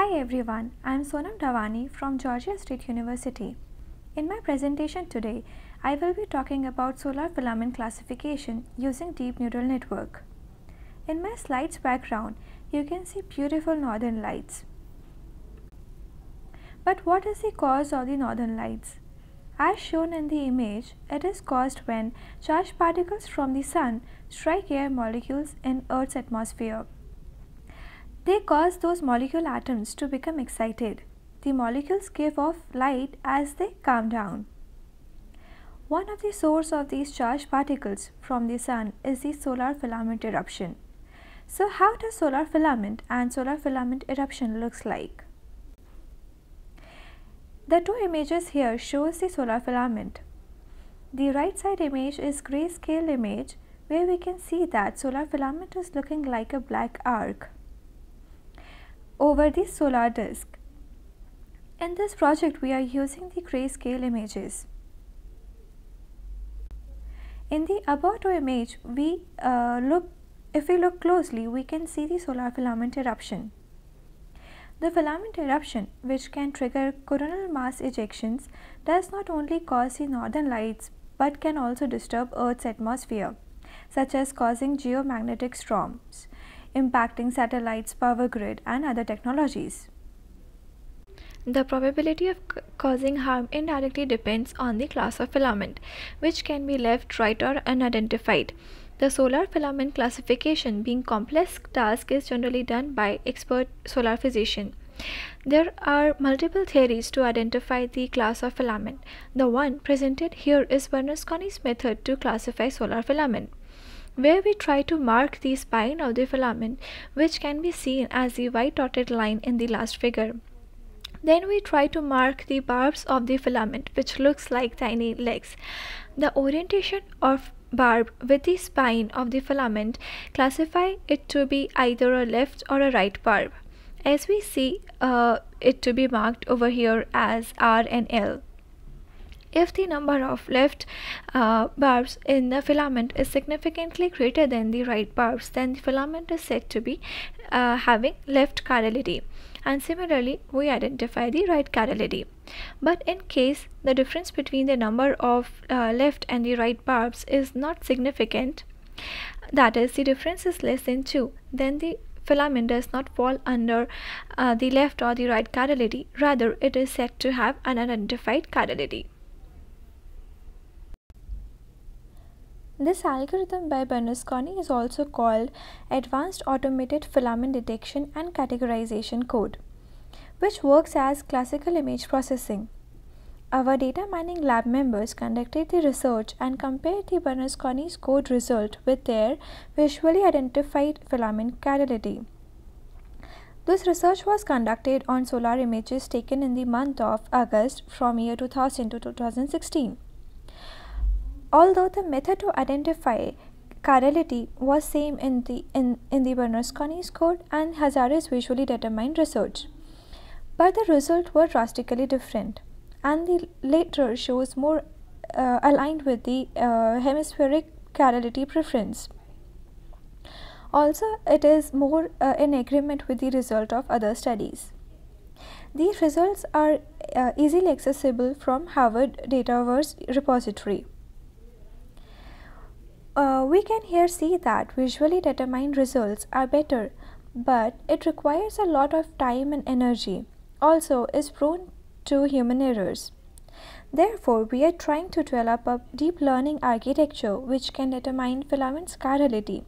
Hi everyone, I am Sonam Davani from Georgia State University. In my presentation today, I will be talking about solar filament classification using deep neural network. In my slides background, you can see beautiful northern lights. But what is the cause of the northern lights? As shown in the image, it is caused when charged particles from the sun strike air molecules in Earth's atmosphere. They cause those molecule atoms to become excited. The molecules give off light as they calm down. One of the source of these charged particles from the sun is the solar filament eruption. So how does solar filament and solar filament eruption looks like? The two images here shows the solar filament. The right side image is grayscale image where we can see that solar filament is looking like a black arc over the solar disk. In this project, we are using the grayscale images. In the above image, we uh, look if we look closely, we can see the solar filament eruption. The filament eruption, which can trigger coronal mass ejections, does not only cause the northern lights but can also disturb Earth's atmosphere, such as causing geomagnetic storms impacting satellites, power grid and other technologies. The probability of causing harm indirectly depends on the class of filament, which can be left, right or unidentified. The solar filament classification being complex task is generally done by expert solar physician. There are multiple theories to identify the class of filament. The one presented here is Bernasconi's method to classify solar filament where we try to mark the spine of the filament which can be seen as the white dotted line in the last figure. Then we try to mark the barbs of the filament which looks like tiny legs. The orientation of barb with the spine of the filament classify it to be either a left or a right barb as we see uh, it to be marked over here as R and L if the number of left uh, barbs in the filament is significantly greater than the right barbs then the filament is said to be uh, having left chirality and similarly we identify the right chirality but in case the difference between the number of uh, left and the right barbs is not significant that is the difference is less than 2 then the filament does not fall under uh, the left or the right chirality rather it is said to have an unidentified chirality This algorithm by Bernasconi is also called Advanced Automated Filament Detection and Categorization Code, which works as classical image processing. Our data mining lab members conducted the research and compared the Bernasconi's code result with their visually identified filament catalyty. This research was conducted on solar images taken in the month of August from year 2000 to 2016. Although the method to identify chirality was same in the, in, in the Bernasconi's code and Hazare's visually determined research, but the results were drastically different and the later shows more uh, aligned with the uh, hemispheric chirality preference. Also, it is more uh, in agreement with the result of other studies. These results are uh, easily accessible from Harvard Dataverse repository uh, we can here see that visually determined results are better, but it requires a lot of time and energy, also is prone to human errors. Therefore, we are trying to develop a deep learning architecture which can determine filament chirality.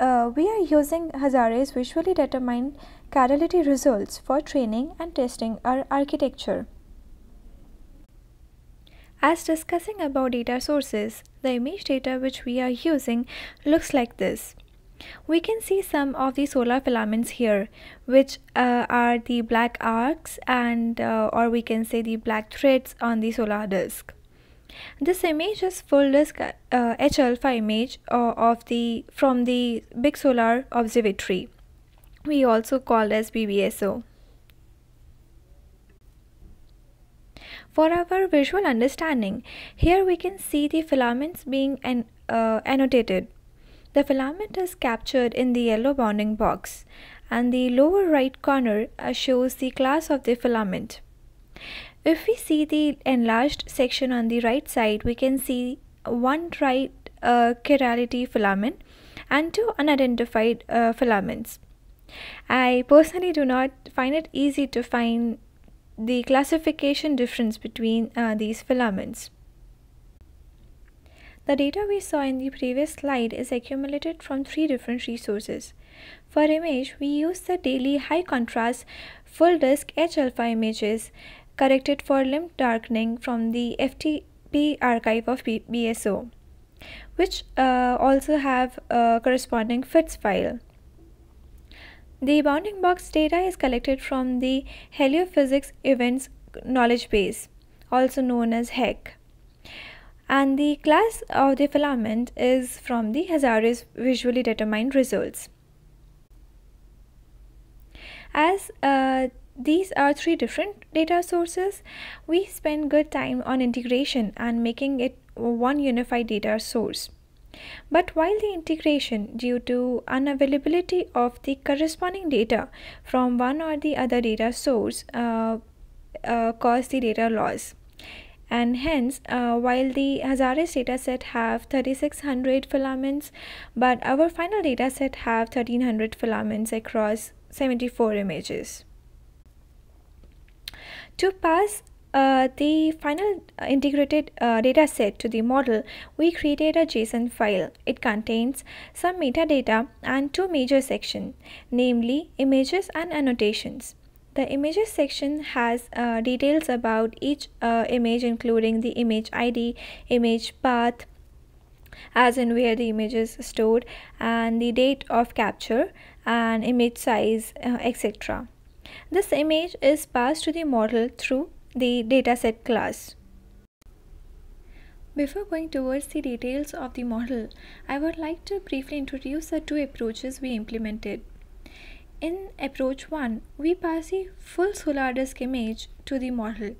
Uh, we are using Hazare's visually determined chirality results for training and testing our architecture. As discussing about data sources, the image data which we are using looks like this. We can see some of the solar filaments here, which uh, are the black arcs and uh, or we can say the black threads on the solar disk. This image is full disk uh, H alpha image uh, of the from the Big Solar Observatory. We also called as BBSO. For our visual understanding, here we can see the filaments being an, uh, annotated. The filament is captured in the yellow bounding box and the lower right corner uh, shows the class of the filament. If we see the enlarged section on the right side, we can see one right uh, chirality filament and two unidentified uh, filaments. I personally do not find it easy to find the classification difference between uh, these filaments. The data we saw in the previous slide is accumulated from three different resources. For image, we use the daily high contrast full disk H alpha images corrected for limb darkening from the FTP archive of BSO, which uh, also have a corresponding FITS file. The bounding box data is collected from the Heliophysics Events Knowledge Base, also known as HEC. And the class of the filament is from the Hazaris visually determined results. As uh, these are three different data sources, we spend good time on integration and making it one unified data source. But while the integration due to unavailability of the corresponding data from one or the other data source uh, uh, the data loss. And hence, uh, while the Hazaris dataset have 3600 filaments, but our final dataset have 1300 filaments across 74 images. To pass uh, the final uh, integrated uh, dataset to the model, we created a JSON file. It contains some metadata and two major sections, namely images and annotations. The images section has uh, details about each uh, image including the image ID, image path, as in where the image is stored and the date of capture and image size etc. This image is passed to the model through the dataset class. Before going towards the details of the model, I would like to briefly introduce the two approaches we implemented. In approach 1, we pass a full solar disk image to the model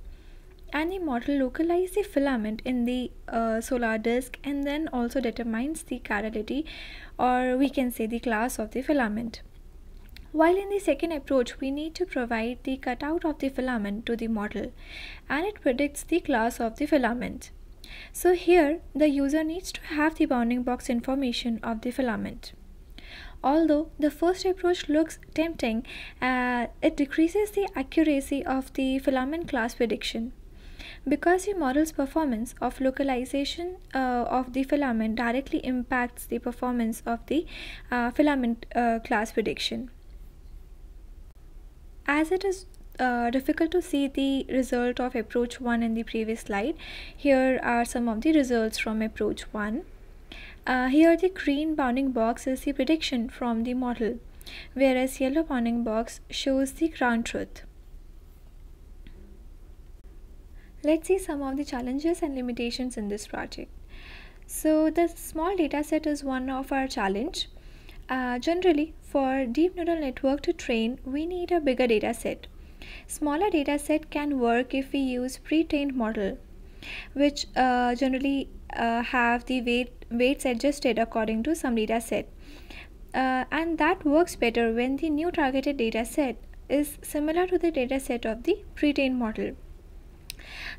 and the model localizes the filament in the uh, solar disk and then also determines the chirality or we can say the class of the filament. While in the second approach, we need to provide the cutout of the filament to the model and it predicts the class of the filament. So here, the user needs to have the bounding box information of the filament. Although the first approach looks tempting, uh, it decreases the accuracy of the filament class prediction. Because the model's performance of localization uh, of the filament directly impacts the performance of the uh, filament uh, class prediction. As it is uh, difficult to see the result of approach 1 in the previous slide, here are some of the results from approach 1. Uh, here the green bounding box is the prediction from the model, whereas yellow bounding box shows the ground truth. Let's see some of the challenges and limitations in this project. So the small dataset is one of our challenge uh, generally, for deep neural network to train, we need a bigger data set. Smaller data set can work if we use pre-trained model, which uh, generally uh, have the weight weights adjusted according to some data set. Uh, and that works better when the new targeted data set is similar to the data set of the pre-trained model.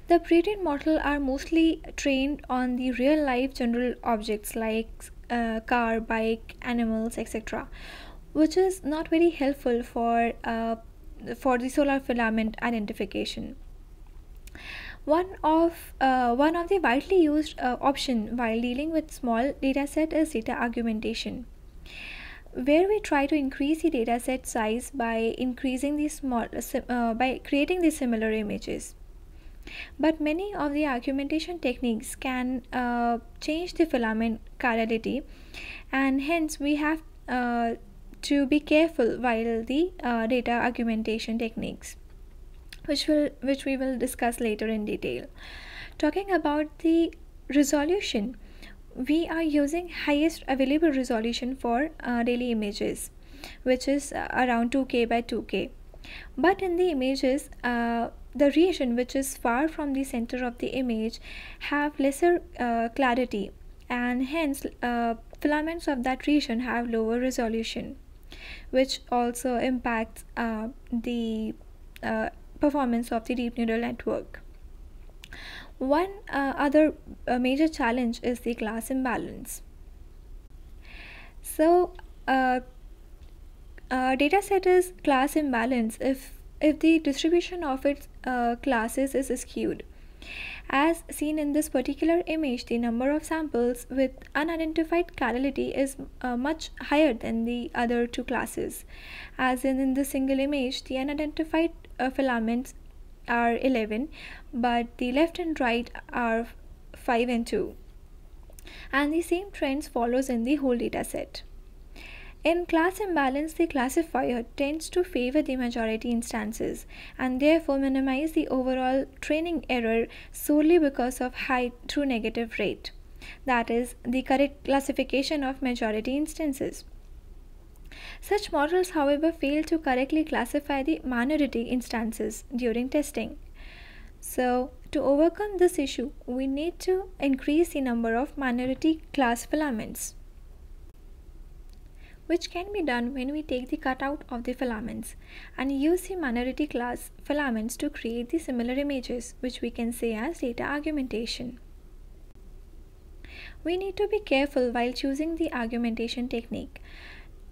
The pre-trained model are mostly trained on the real-life general objects like uh, car bike animals etc which is not very helpful for uh, for the solar filament identification one of uh, one of the widely used uh, option while dealing with small data set is data augmentation where we try to increase the data set size by increasing the small uh, by creating the similar images but many of the augmentation techniques can uh, change the filament chirality and hence we have uh, to be careful while the uh, data augmentation techniques which will which we will discuss later in detail talking about the resolution we are using highest available resolution for uh, daily images which is uh, around 2k by 2k but in the images uh, the region which is far from the center of the image have lesser uh, clarity and hence uh, filaments of that region have lower resolution which also impacts uh, the uh, performance of the deep neural network. One uh, other uh, major challenge is the class imbalance. So data set is class imbalance if if the distribution of its uh, classes is skewed. As seen in this particular image, the number of samples with unidentified chirality is uh, much higher than the other two classes. As in, in the single image, the unidentified uh, filaments are 11, but the left and right are 5 and 2. And the same trends follows in the whole data set. In class imbalance, the classifier tends to favor the majority instances and therefore minimize the overall training error solely because of high true negative rate, that is, the correct classification of majority instances. Such models, however, fail to correctly classify the minority instances during testing. So, to overcome this issue, we need to increase the number of minority class filaments which can be done when we take the cutout of the filaments and use the minority class filaments to create the similar images which we can say as data argumentation. We need to be careful while choosing the argumentation technique.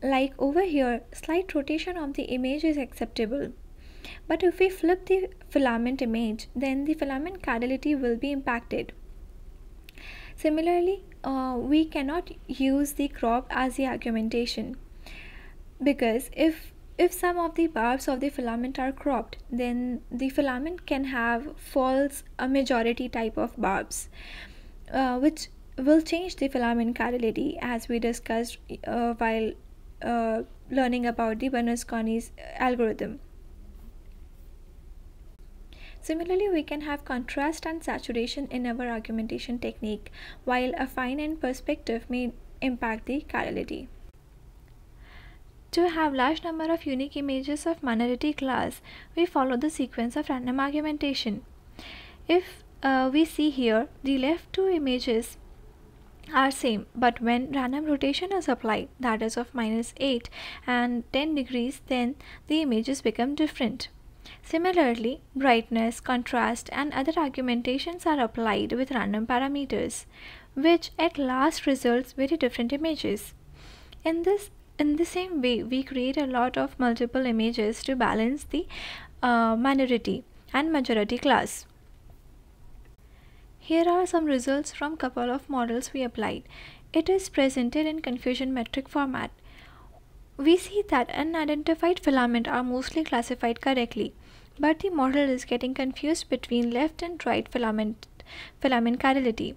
Like over here, slight rotation of the image is acceptable. But if we flip the filament image, then the filament cardality will be impacted. Similarly, uh, we cannot use the crop as the argumentation because if if some of the barbs of the filament are cropped, then the filament can have false a majority type of barbs, uh, which will change the filament chirality as we discussed uh, while uh, learning about the Bernasconi's algorithm. Similarly, we can have contrast and saturation in our argumentation technique, while a fine and perspective may impact the chirality. To have large number of unique images of minority class, we follow the sequence of random argumentation. If uh, we see here, the left two images are same but when random rotation is applied that is of minus 8 and 10 degrees then the images become different Similarly, brightness, contrast and other argumentations are applied with random parameters, which at last results very different images. In this in the same way, we create a lot of multiple images to balance the uh, minority and majority class. Here are some results from couple of models we applied. It is presented in confusion metric format. We see that unidentified filament are mostly classified correctly but the model is getting confused between left and right filament, filament chirality,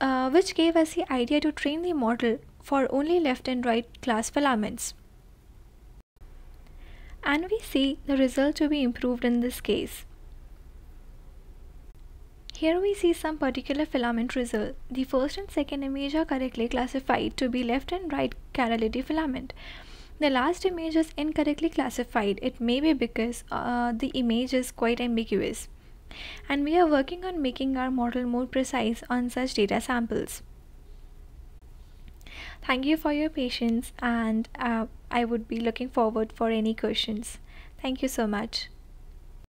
uh, which gave us the idea to train the model for only left and right glass filaments. And we see the result to be improved in this case. Here we see some particular filament result. The first and second image are correctly classified to be left and right chirality filament. The last image is incorrectly classified. It may be because uh, the image is quite ambiguous. And we are working on making our model more precise on such data samples. Thank you for your patience and uh, I would be looking forward for any questions. Thank you so much.